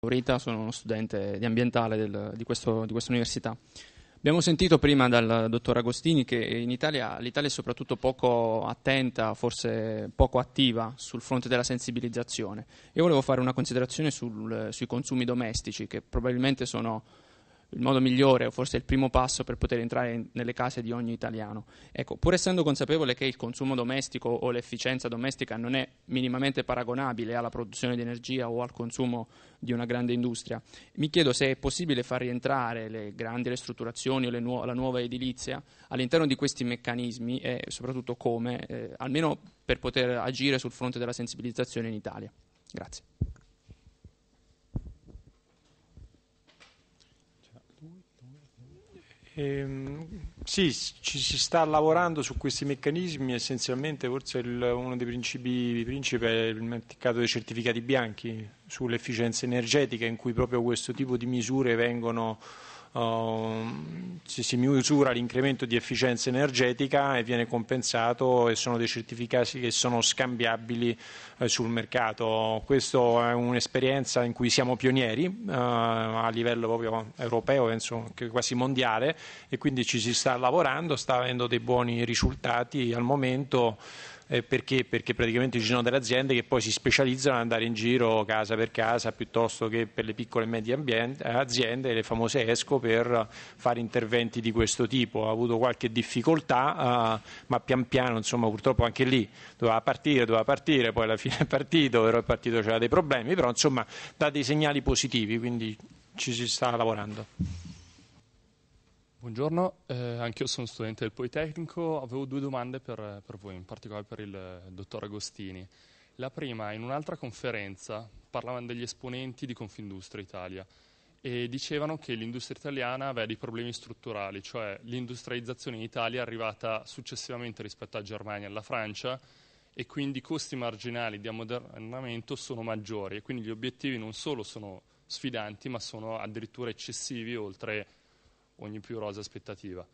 Laurita, sono uno studente di ambientale del, di, questo, di, questa università. Abbiamo sentito prima dal dottor Agostini che in Italia l'Italia è soprattutto poco attenta, forse poco attiva sul fronte della sensibilizzazione. Io volevo fare una considerazione sul, sui consumi domestici che probabilmente sono il modo migliore o forse il primo passo per poter entrare in, nelle case di ogni italiano. Ecco, pur essendo consapevole che il consumo domestico o l'efficienza domestica non è minimamente paragonabile alla produzione di energia o al consumo di una grande industria, mi chiedo se è possibile far rientrare le grandi ristrutturazioni o nu- la nuova edilizia all'interno di questi meccanismi e soprattutto come, eh, almeno per poter agire sul fronte della sensibilizzazione in Italia. Grazie. Ehm, sì, ci si sta lavorando su questi meccanismi, essenzialmente forse il, uno dei principi principi è il mercato dei certificati bianchi sull'efficienza energetica in cui proprio questo tipo di misure vengono Ehm, si, si misura l'incremento di efficienza energetica e eh, viene compensato e sono dei certificati che sono scambiabili eh, sul mercato. Questa è un'esperienza in cui siamo pionieri eh, a livello proprio europeo, penso quasi mondiale e quindi ci si sta lavorando, sta avendo dei buoni risultati al momento eh, perché? perché praticamente ci sono delle aziende che poi si specializzano ad andare in giro casa per casa piuttosto che per le piccole e medie ambiente, aziende, le famose ESCO, per fare interventi di questo tipo. Ha avuto qualche difficoltà, eh, ma pian piano, insomma, purtroppo anche lì doveva partire, doveva partire, poi alla fine è partito, però il partito c'era dei problemi, però insomma dà dei segnali positivi, quindi ci si sta lavorando. Buongiorno, eh, anch'io sono studente del Politecnico, avevo due domande per, per voi, in particolare per il, il eh, dottor Agostini. La prima, in un'altra conferenza parlavano degli esponenti di Confindustria Italia e dicevano che l'industria italiana aveva dei problemi strutturali, cioè l'industrializzazione in Italia è arrivata successivamente rispetto a Germania e alla Francia e quindi i costi marginali di ammodernamento sono maggiori e quindi gli obiettivi non solo sono sfidanti ma sono addirittura eccessivi oltre ogni più rosa aspettativa.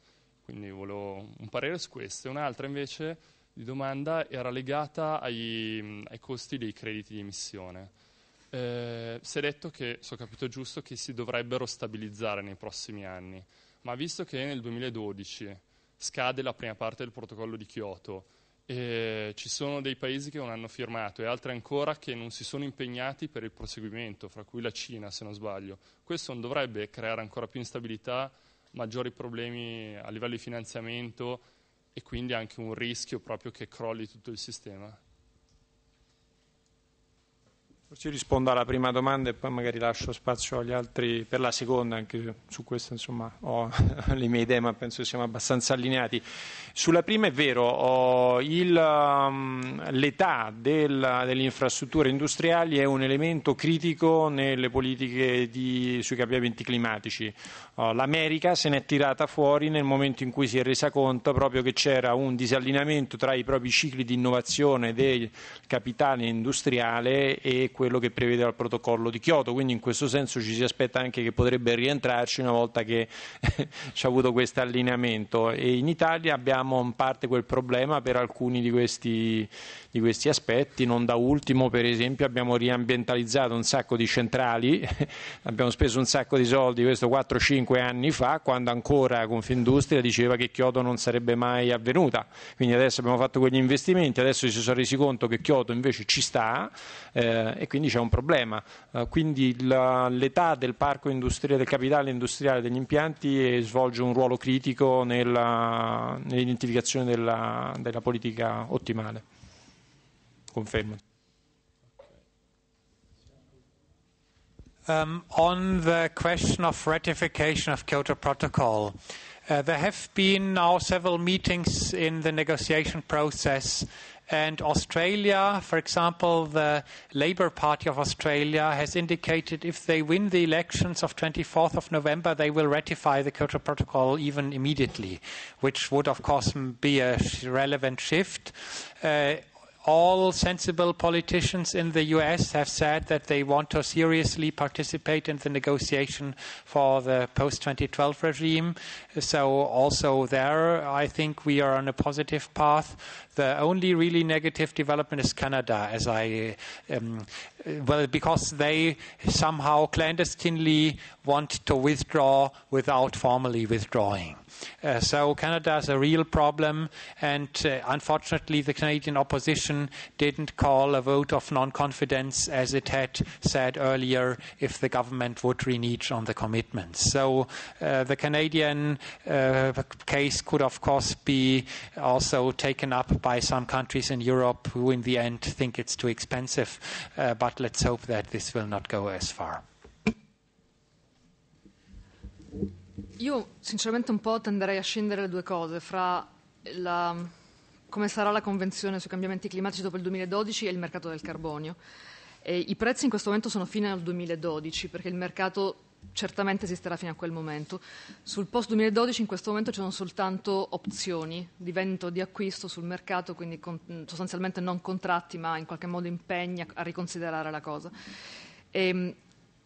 Quindi volevo un parere su questo. Un'altra invece di domanda era legata ai, ai costi dei crediti di emissione. Eh, si è detto che, se ho capito giusto, che si dovrebbero stabilizzare nei prossimi anni, ma visto che nel 2012 scade la prima parte del protocollo di Kyoto, eh, ci sono dei paesi che non hanno firmato e altri ancora che non si sono impegnati per il proseguimento, fra cui la Cina, se non sbaglio. Questo non dovrebbe creare ancora più instabilità maggiori problemi a livello di finanziamento e quindi anche un rischio proprio che crolli tutto il sistema. Forse rispondo alla prima domanda e poi magari lascio spazio agli altri per la seconda, anche su questa insomma, ho le mie idee ma penso che siamo abbastanza allineati. Sulla prima è vero, il, um, l'età del, delle infrastrutture industriali è un elemento critico nelle politiche di, sui cambiamenti climatici. Uh, L'America se n'è tirata fuori nel momento in cui si è resa conto proprio che c'era un disallineamento tra i propri cicli di innovazione del capitale industriale e quello quello che prevede il protocollo di Kyoto, quindi in questo senso ci si aspetta anche che potrebbe rientrarci una volta che c'è avuto questo allineamento e in Italia abbiamo in parte quel problema per alcuni di questi, di questi aspetti, non da ultimo per esempio abbiamo riambientalizzato un sacco di centrali, abbiamo speso un sacco di soldi questo 4-5 anni fa quando ancora Confindustria diceva che Kyoto non sarebbe mai avvenuta, quindi adesso abbiamo fatto quegli investimenti, adesso si sono resi conto che Kyoto invece ci sta eh, e quindi c'è un problema. Eh, quindi l'età del parco industriale, del capitale industriale degli impianti svolge un ruolo critico nella, nell'identificazione della, della politica ottimale. Confermo. Um, on the question of ratification of Kyoto Protocol, uh, there have been now several meetings in the negotiation process And Australia, for example, the Labour Party of Australia has indicated if they win the elections of 24th of November, they will ratify the Kyoto Protocol even immediately, which would, of course, be a relevant shift. Uh, all sensible politicians in the US have said that they want to seriously participate in the negotiation for the post 2012 regime. So, also there, I think we are on a positive path. The only really negative development is Canada, as I, um, well, because they somehow clandestinely want to withdraw without formally withdrawing. Uh, so Canada is a real problem, and uh, unfortunately, the Canadian opposition didn't call a vote of non-confidence as it had said earlier if the government would renege on the commitments. So uh, the Canadian uh, case could, of course, be also taken up by some countries in Europe who, in the end, think it's too expensive. Uh, but let's hope that this will not go as far. Io sinceramente un po' tenderei a scendere le due cose, fra la, come sarà la convenzione sui cambiamenti climatici dopo il 2012 e il mercato del carbonio. E I prezzi in questo momento sono fino al 2012 perché il mercato certamente esisterà fino a quel momento. Sul post 2012 in questo momento ci sono soltanto opzioni di vento di acquisto sul mercato, quindi con, sostanzialmente non contratti ma in qualche modo impegni a, a riconsiderare la cosa. E, ehm,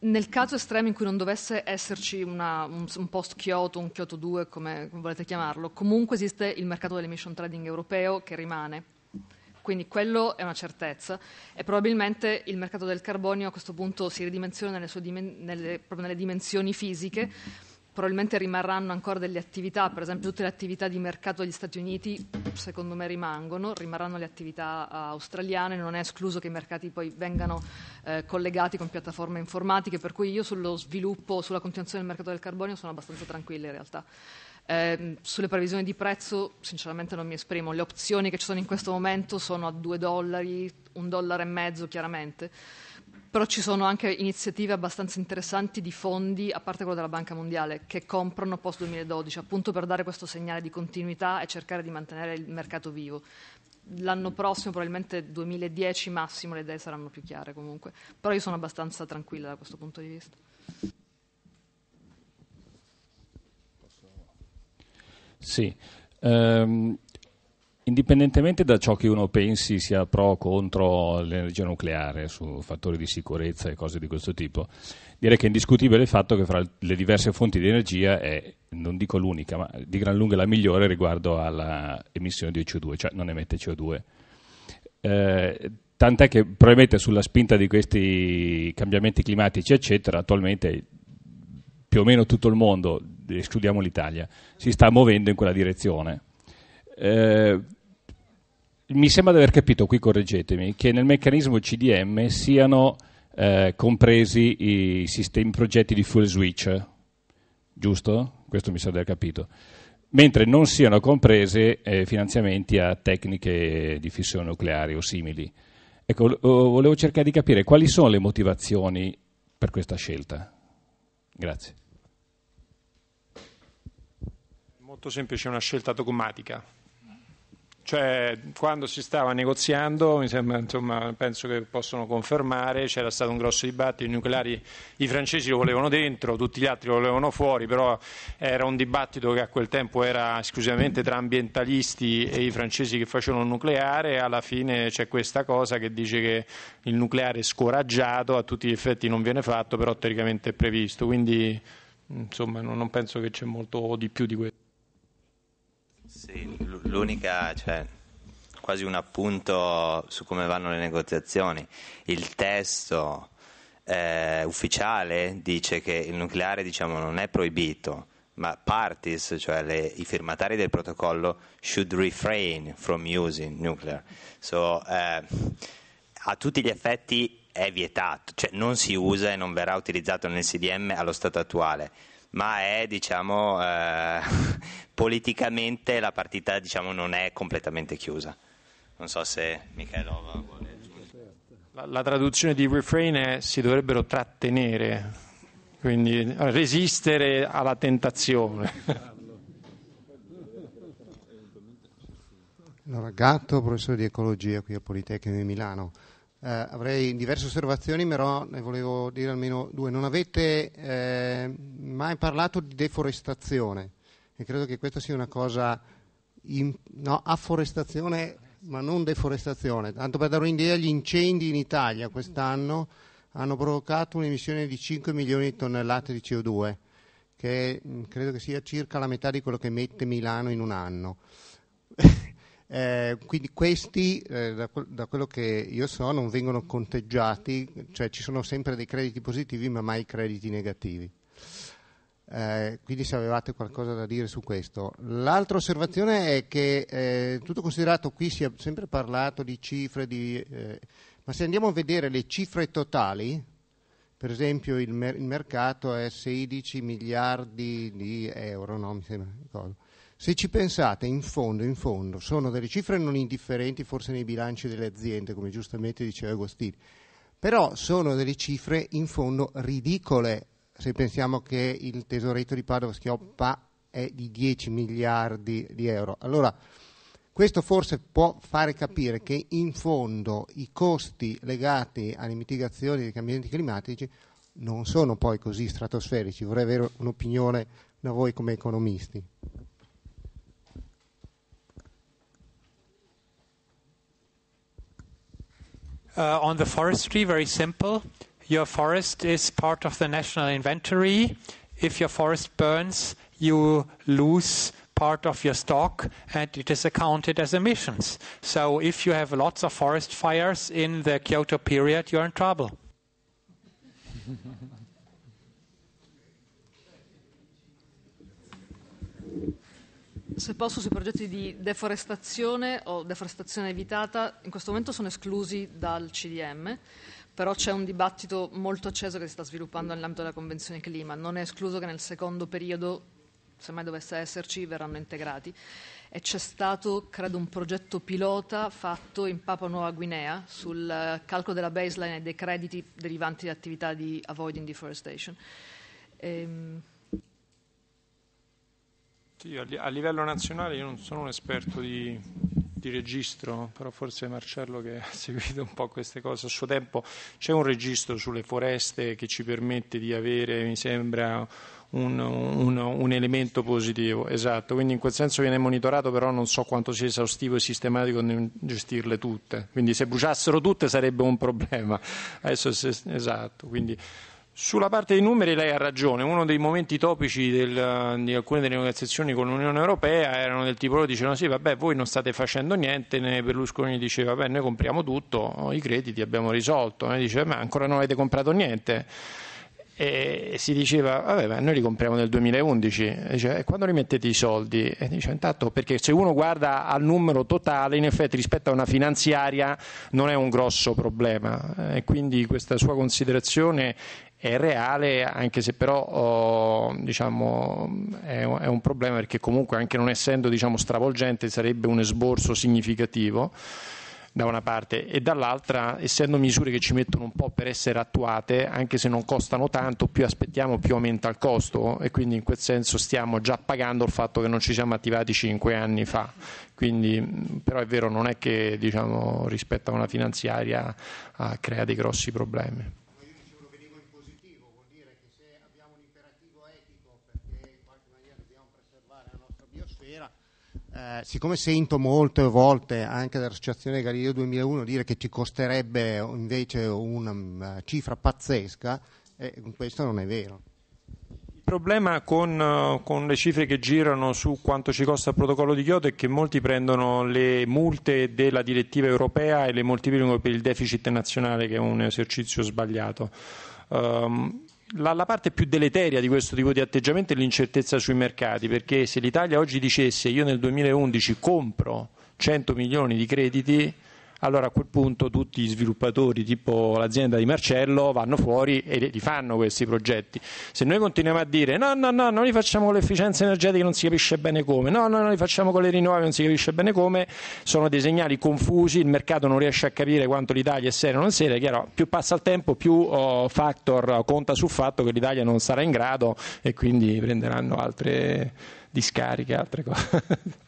nel caso estremo in cui non dovesse esserci una, un, un, post Kyoto, un Kyoto 2, come, come volete chiamarlo, comunque esiste il mercato dell'emission trading europeo che rimane. Quindi quello è una certezza e probabilmente il mercato del carbonio a questo punto si ridimensiona nelle, dim- nelle, nelle dimensioni fisiche probabilmente rimarranno ancora delle attività, per esempio tutte le attività di mercato degli Stati Uniti secondo me rimangono, rimarranno le attività eh, australiane, non è escluso che i mercati poi vengano eh, collegati con piattaforme informatiche, per cui io sullo sviluppo, sulla continuazione del mercato del carbonio sono abbastanza tranquilla in realtà. Eh, sulle previsioni di prezzo sinceramente non mi esprimo, le opzioni che ci sono in questo momento sono a 2 dollari, 1 dollaro e mezzo chiaramente. Però ci sono anche iniziative abbastanza interessanti di fondi, a parte quello della Banca Mondiale, che comprano post 2012, appunto per dare questo segnale di continuità e cercare di mantenere il mercato vivo. L'anno prossimo, probabilmente 2010 massimo, le idee saranno più chiare comunque. Però io sono abbastanza tranquilla da questo punto di vista. Sì. Um, Indipendentemente da ciò che uno pensi sia pro o contro l'energia nucleare su fattori di sicurezza e cose di questo tipo, direi che è indiscutibile il fatto che fra le diverse fonti di energia è, non dico l'unica, ma di gran lunga la migliore riguardo all'emissione di CO2, cioè non emette CO2. Eh, tant'è che probabilmente sulla spinta di questi cambiamenti climatici, eccetera, attualmente più o meno tutto il mondo, escludiamo l'Italia, si sta muovendo in quella direzione. Eh, mi sembra di aver capito, qui correggetemi, che nel meccanismo CDM siano eh, compresi i sistemi, progetti di full switch, giusto? Questo mi sembra di aver capito. Mentre non siano comprese eh, finanziamenti a tecniche di fissione nucleare o simili. Ecco, volevo cercare di capire quali sono le motivazioni per questa scelta. Grazie. Molto semplice, è una scelta dogmatica cioè, quando si stava negoziando, sembra, insomma, penso che possono confermare, c'era stato un grosso dibattito, i nucleari, i francesi lo volevano dentro, tutti gli altri lo volevano fuori, però era un dibattito che a quel tempo era esclusivamente tra ambientalisti e i francesi che facevano il nucleare, alla fine c'è questa cosa che dice che il nucleare è scoraggiato, a tutti gli effetti non viene fatto, però teoricamente è previsto, quindi insomma, non penso che c'è molto di più di questo. Sì, l'unica, cioè, quasi un appunto su come vanno le negoziazioni. Il testo eh, ufficiale dice che il nucleare diciamo, non è proibito, ma parties, cioè le, i firmatari del protocollo, should refrain from using nuclear. So, eh, a tutti gli effetti è vietato, cioè non si usa e non verrà utilizzato nel CDM allo stato attuale ma è diciamo, eh, politicamente la partita diciamo, non è completamente chiusa. Non so se Michele Michaelova vuole aggiungere. La, la traduzione di refrain è si dovrebbero trattenere, quindi resistere alla tentazione. Allora, Gatto, professore di ecologia qui al Politecnico di Milano. Eh, avrei diverse osservazioni, però ne volevo dire almeno due. Non avete eh, mai parlato di deforestazione e credo che questa sia una cosa, in, no, afforestazione ma non deforestazione. Tanto per dare un'idea, gli incendi in Italia quest'anno hanno provocato un'emissione di 5 milioni di tonnellate di CO2, che mh, mm, credo che sia circa la metà di quello che mette Milano in un anno. Eh, quindi questi, eh, da, da, quello che io so, non vengono conteggiati, cioè ci sono sempre dei crediti positivi ma mai crediti negativi. Eh, quindi se avevate qualcosa da dire su questo. L'altra osservazione è che eh, tutto considerato qui si è sempre parlato di cifre, di, eh, ma se andiamo a vedere le cifre totali, per esempio il, mer- il mercato è 16 miliardi di euro, no? mi sembra, ricordo se ci pensate, in fondo, in fondo, sono delle cifre non indifferenti forse nei bilanci delle aziende, come giustamente diceva Agostini, però sono delle cifre in fondo ridicole se pensiamo che il tesoretto di Padova schioppa è di 10 miliardi di euro. Allora, questo forse può fare capire che in fondo i costi legati alle mitigazioni dei cambiamenti climatici non sono poi così stratosferici. Vorrei avere un'opinione da voi come economisti. Uh, on the forestry, very simple. Your forest is part of the national inventory. If your forest burns, you lose part of your stock and it is accounted as emissions. So if you have lots of forest fires in the Kyoto period, you're in trouble. se posso, sui progetti di deforestazione o deforestazione evitata, in questo momento sono esclusi dal CDM, però c'è un dibattito molto acceso che si sta sviluppando nell'ambito della Convenzione Clima. Non è escluso che nel secondo periodo, se mai dovesse esserci, verranno integrati. E c'è stato, credo, un progetto pilota fatto in Papua Nuova Guinea sul eh, calcolo della baseline e dei crediti derivanti da attività di avoiding deforestation. Ehm, sì, a livello nazionale io non sono un esperto di, di registro, però forse Marcello che ha seguito un po' queste cose a suo tempo, c'è un registro sulle foreste che ci permette di avere, mi sembra, un, un, un, elemento positivo, esatto, quindi in quel senso viene monitorato, però non so quanto sia esaustivo e sistematico nel gestirle tutte, quindi se bruciassero tutte sarebbe un problema, Adesso, esatto, quindi sulla parte dei numeri lei ha ragione, uno dei momenti topici del, eh, di alcune delle negoziazioni con l'Unione Europea erano del tipo loro dicevano sì vabbè voi non state facendo niente, né Berlusconi diceva vabbè noi compriamo tutto, i crediti abbiamo risolto, noi diceva ma ancora non avete comprato niente e si diceva vabbè ma noi li compriamo nel 2011 e dice, e quando rimettete i soldi? E dice intanto perché se uno guarda al numero totale in effetti rispetto a una finanziaria non è un grosso problema e quindi questa sua considerazione è reale, anche se però oh, diciamo, è, è, un problema perché comunque anche non essendo diciamo, stravolgente sarebbe un esborso significativo da una parte e dall'altra essendo misure che ci mettono un po' per essere attuate anche se non costano tanto più aspettiamo più aumenta il costo e quindi in quel senso stiamo già pagando il fatto che non ci siamo attivati cinque anni fa quindi però è vero non è che diciamo, rispetto a una finanziaria ah, crea dei grossi problemi atmosfera. Eh, siccome sento molte volte anche dall'Associazione Galileo 2001 dire che ci costerebbe invece una, mm, eh, cifra pazzesca, eh, questo non è vero. Il problema con, eh, con, le cifre che girano su quanto ci costa il protocollo di Kyoto è che molti prendono le multe della direttiva europea e le moltiplicano per il deficit nazionale, che è un esercizio sbagliato. Um, la, la, parte più deleteria di questo tipo di atteggiamento è l'incertezza sui mercati, perché se l'Italia oggi dicesse io nel 2011 compro 100 milioni di crediti, allora a quel punto tutti gli sviluppatori tipo l'azienda di Marcello vanno fuori e li fanno questi progetti. Se noi continuiamo a dire no, no, no, non li facciamo con l'efficienza energetica non si capisce bene come, no, no, no, li facciamo con le rinnovabili non si capisce bene come, sono dei segnali confusi, il mercato non riesce a capire quanto l'Italia è seria o non seria, chiaro, più passa il tempo più oh, Factor oh, conta sul fatto che l'Italia non sarà in grado e quindi prenderanno altre discariche, altre cose.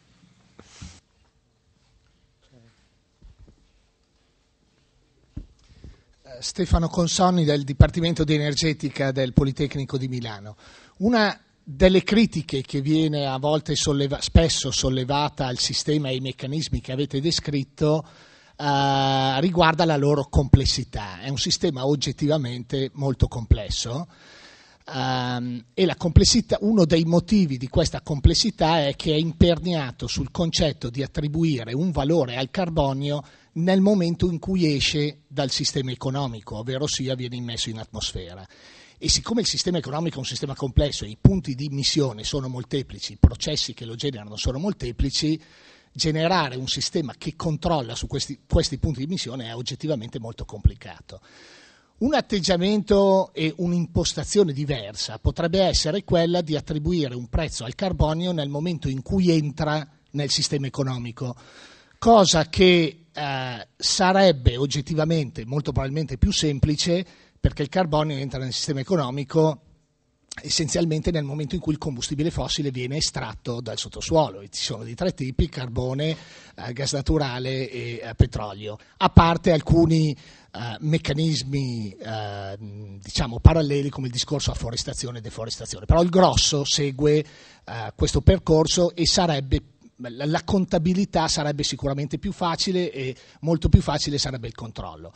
Stefano Consonni del Dipartimento di Energetica del Politecnico di Milano. Una delle critiche che viene a volte solleva, spesso sollevata al sistema e ai meccanismi che avete descritto eh, riguarda la loro complessità. È un sistema oggettivamente molto complesso. Um, e uno dei motivi di questa complessità è che è imperniato sul concetto di attribuire un valore al carbonio nel momento in cui esce dal sistema economico, ovvero sia viene immesso in atmosfera. E siccome il sistema economico è un sistema complesso e i punti di emissione sono molteplici, i processi che lo generano sono molteplici, generare un sistema che controlla su questi, questi punti di emissione è oggettivamente molto complicato. Un atteggiamento e un'impostazione diversa potrebbe essere quella di attribuire un prezzo al carbonio nel momento in cui entra nel sistema economico, cosa che eh, sarebbe oggettivamente molto probabilmente più semplice perché il carbonio entra nel sistema economico essenzialmente nel momento in cui il combustibile fossile viene estratto dal sottosuolo. E Ci sono di tre tipi, carbone, eh, gas naturale e eh, petrolio, a parte alcuni eh, meccanismi ehm, diciamo paralleli come il discorso afforestazione e deforestazione. Però il grosso segue eh, questo percorso e sarebbe la contabilità sarebbe sicuramente più facile e molto più facile sarebbe il controllo.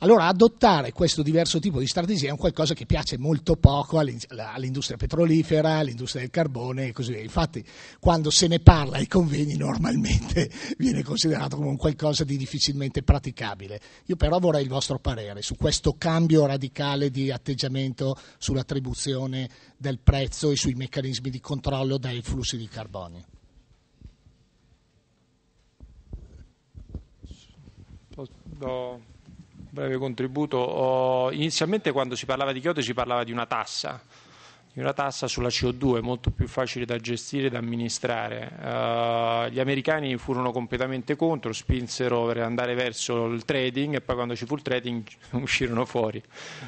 Allora adottare questo diverso tipo di strategia è un qualcosa che piace molto poco all'industria petrolifera, all'industria del carbone e così via. Infatti quando se ne parla ai convegni normalmente viene considerato come un qualcosa di difficilmente praticabile. Io però vorrei il vostro parere su questo cambio radicale di atteggiamento sull'attribuzione del prezzo e sui meccanismi di controllo dai flussi di carbonio. do un breve contributo. Oh, inizialmente quando si parlava di Kyoto si parlava di una tassa una tassa sulla CO2 molto più facile da gestire e da amministrare. Uh, gli americani furono completamente contro, spinsero per andare verso il trading e poi quando ci fu il trading uscirono fuori.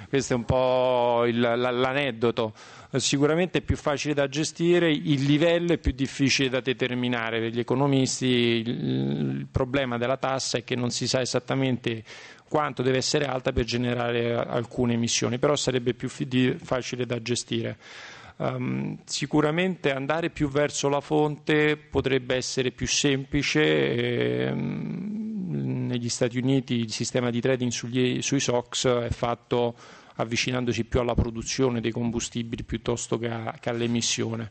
Questo è un po' il, l'aneddoto. Sicuramente è più facile da gestire, il livello è più difficile da determinare. Per gli economisti il, il problema della tassa è che non si sa esattamente quanto deve essere alta per generare eh, alcune emissioni, però sarebbe più facile da gestire. Um, sicuramente andare più verso la fonte potrebbe essere più semplice. E, um, negli Stati Uniti il sistema di trading sugli, sui SOX è fatto avvicinandosi più alla produzione dei combustibili piuttosto che, a, che all'emissione.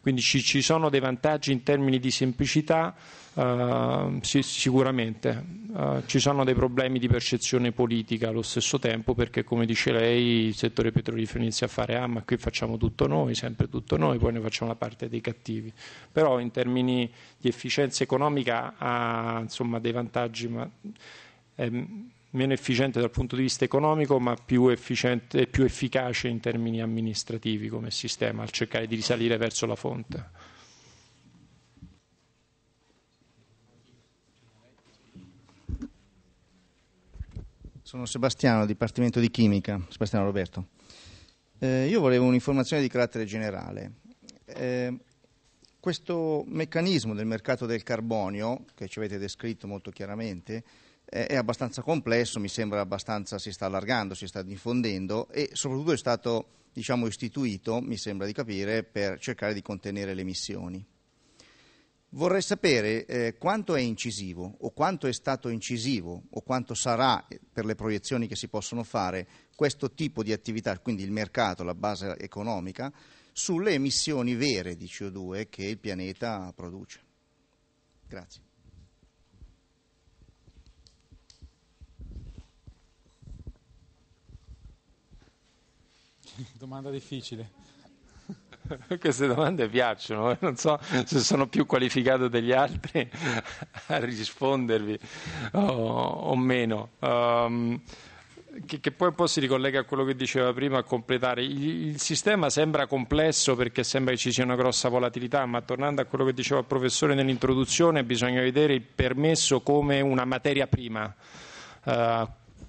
Quindi ci, ci sono dei vantaggi in termini di semplicità Ehm, sì, sicuramente uh, ci sono dei problemi di percezione politica allo stesso tempo perché come dice lei il settore petrolifero inizia a fare ah ma qui facciamo tutto noi, sempre tutto noi, poi ne facciamo la parte dei cattivi, però in termini di efficienza economica ha insomma, dei vantaggi ma è meno efficiente dal punto di vista economico ma più, più efficace in termini amministrativi come sistema al cercare di risalire verso la fonte. sono Sebastiano, Dipartimento di Chimica, Sebastiano Roberto. Eh, io volevo un'informazione di carattere generale. Eh, questo meccanismo del mercato del carbonio, che ci avete descritto molto chiaramente, eh, è abbastanza complesso, mi sembra abbastanza si sta allargando, si sta diffondendo e soprattutto è stato diciamo, istituito, mi sembra di capire, per cercare di contenere le emissioni. Vorrei sapere eh, quanto è incisivo o quanto è stato incisivo o quanto sarà eh, per le proiezioni che si possono fare questo tipo di attività, quindi il mercato, la base economica, sulle emissioni vere di CO2 che il pianeta produce. Grazie. Domanda difficile. Queste domande piacciono, eh? non so se sono più qualificato degli altri a rispondervi o, o meno. Um, che, che, poi un po' si ricollega a quello che diceva prima, a completare. Il, il, sistema sembra complesso perché sembra che ci sia una grossa volatilità, ma tornando a quello che diceva il professore nell'introduzione, bisogna vedere il permesso come una materia prima. Uh,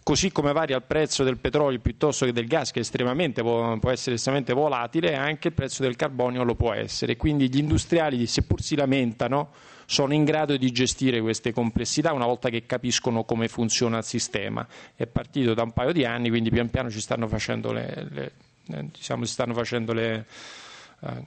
così come varia il prezzo del petrolio piuttosto che del gas che può essere estremamente volatile, anche il prezzo del carbonio lo può essere. Quindi gli industriali, seppur si lamentano, sono in grado di gestire queste complessità una volta che capiscono come funziona il sistema. È partito da un paio di anni, quindi pian piano ci stanno facendo le, le, eh, diciamo, ci stanno facendo le eh,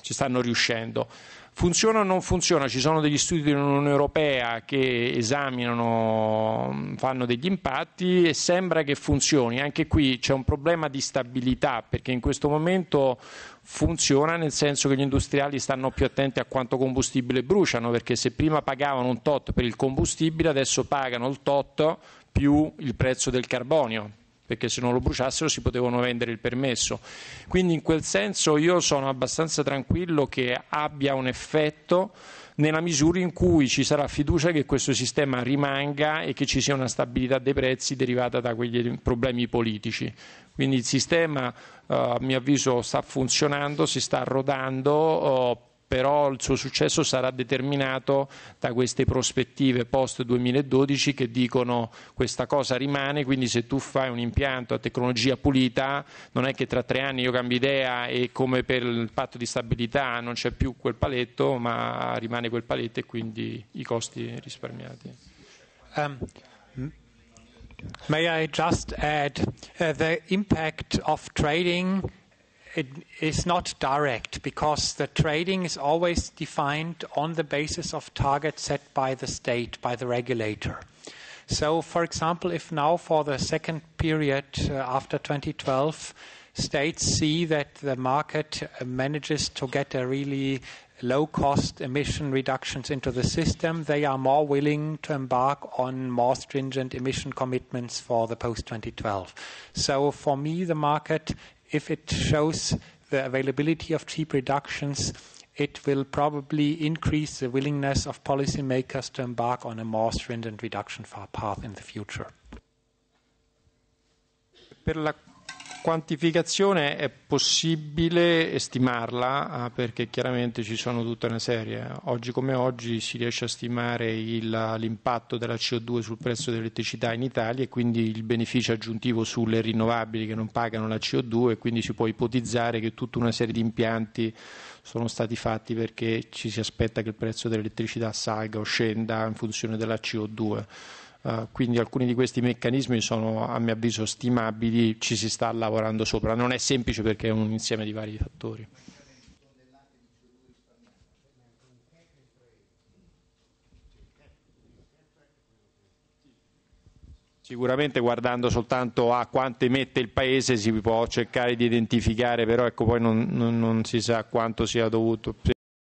ci stanno riuscendo. Funziona o non funziona? Ci sono degli studi dell'Unione Europea che esaminano, fanno degli impatti e sembra che funzioni. Anche qui c'è un problema di stabilità perché in questo momento funziona nel senso che gli industriali stanno più attenti a quanto combustibile bruciano perché se prima pagavano un tot per il combustibile adesso pagano il tot più il prezzo del carbonio perché se non lo bruciassero si potevano vendere il permesso. Quindi in quel senso io sono abbastanza tranquillo che abbia un effetto nella misura in cui ci sarà fiducia che questo sistema rimanga e che ci sia una stabilità dei prezzi derivata da quegli problemi politici. Quindi il sistema, eh, a mio avviso, sta funzionando, si sta rodando oh, però il suo successo sarà determinato da queste prospettive post 2012 che dicono questa cosa rimane, quindi se tu fai un impianto a tecnologia pulita non è che tra tre anni io cambio idea e come per il patto di stabilità non c'è più quel paletto, ma rimane quel paletto e quindi i costi risparmiati. Um. May I just add uh, the impact of trading it is not direct because the trading is always defined on the basis of targets set by the state, by the regulator. So, for example, if now for the second period uh, after 2012, states see that the market uh, manages to get a really low cost emission reductions into the system, they are more willing to embark on more stringent emission commitments for the post 2012. So, for me, the market if it shows the availability of cheap reductions, it will probably increase the willingness of policymakers to embark on a more stringent reduction path in the future. quantificazione è possibile stimarla ah, perché chiaramente ci sono tutta una serie. Oggi come oggi si riesce a stimare il, l'impatto della CO2 sul prezzo dell'elettricità in Italia e quindi il beneficio aggiuntivo sulle rinnovabili che non pagano la CO2 e quindi si può ipotizzare che tutta una serie di impianti sono stati fatti perché ci si aspetta che il prezzo dell'elettricità salga o scenda in funzione della CO2. Eh, quindi alcuni di questi meccanismi sono a mio avviso stimabili, ci si sta lavorando sopra. Non è semplice perché è un insieme di vari fattori. Sicuramente guardando soltanto a quanto emette il paese si può cercare di identificare, però ecco, poi non, non, non si sa quanto sia dovuto.